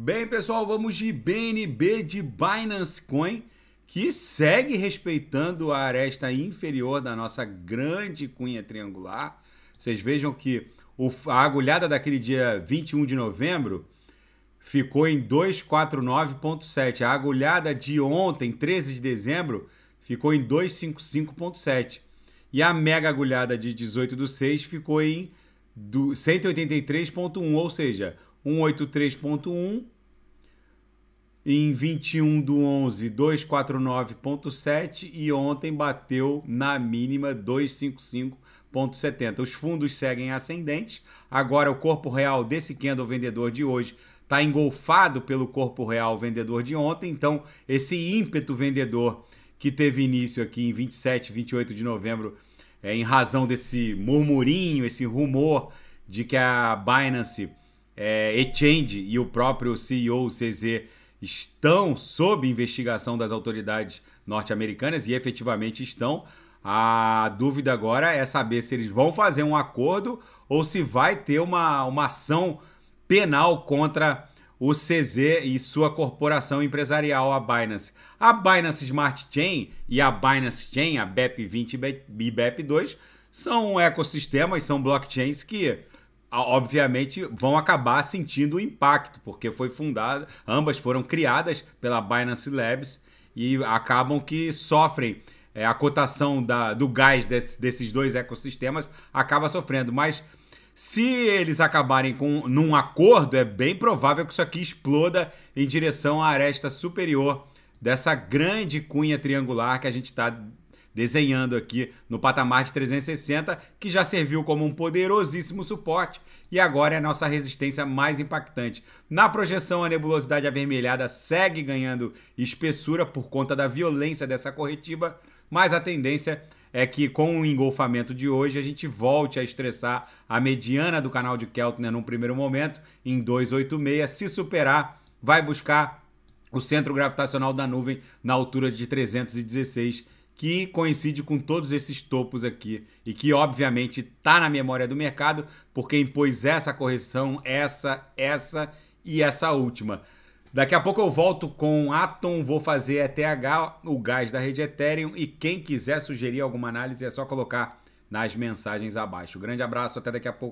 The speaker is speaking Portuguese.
Bem, pessoal, vamos de BNB de Binance Coin, que segue respeitando a aresta inferior da nossa grande cunha triangular. Vocês vejam que a agulhada daquele dia 21 de novembro ficou em 249.7. A agulhada de ontem, 13 de dezembro, ficou em 255.7. E a mega agulhada de 18 do 6 ficou em 183.1, ou seja, 183.1, em 21 do 11, 249.7 e ontem bateu na mínima 255.70. Os fundos seguem ascendentes. Agora o corpo real desse candle vendedor de hoje está engolfado pelo corpo real vendedor de ontem. Então esse ímpeto vendedor que teve início aqui em 27, 28 de novembro, é, em razão desse murmurinho, esse rumor de que a Binance é, Exchange e o próprio CEO CZ estão sob investigação das autoridades norte-americanas e efetivamente estão. A dúvida agora é saber se eles vão fazer um acordo ou se vai ter uma, uma ação penal contra o CZ e sua corporação empresarial, a Binance. A Binance Smart Chain e a Binance Chain, a BEP20 e BEP2, são ecossistemas, são blockchains que obviamente vão acabar sentindo o impacto, porque foi fundada, ambas foram criadas pela Binance Labs e acabam que sofrem é, a cotação da, do gás desses dois ecossistemas acaba sofrendo, mas se eles acabarem com num acordo, é bem provável que isso aqui exploda em direção à aresta superior dessa grande cunha triangular que a gente está desenhando aqui no patamar de 360, que já serviu como um poderosíssimo suporte e agora é a nossa resistência mais impactante. Na projeção, a nebulosidade avermelhada segue ganhando espessura por conta da violência dessa corretiva, mas a tendência é que com o engolfamento de hoje a gente volte a estressar a mediana do canal de Keltner num primeiro momento, em 286, se superar, vai buscar o centro gravitacional da nuvem na altura de 316 que coincide com todos esses topos aqui e que obviamente está na memória do mercado porque impôs essa correção, essa, essa e essa última. Daqui a pouco eu volto com Atom, vou fazer ETH, o gás da rede Ethereum e quem quiser sugerir alguma análise é só colocar nas mensagens abaixo. Grande abraço, até daqui a pouco.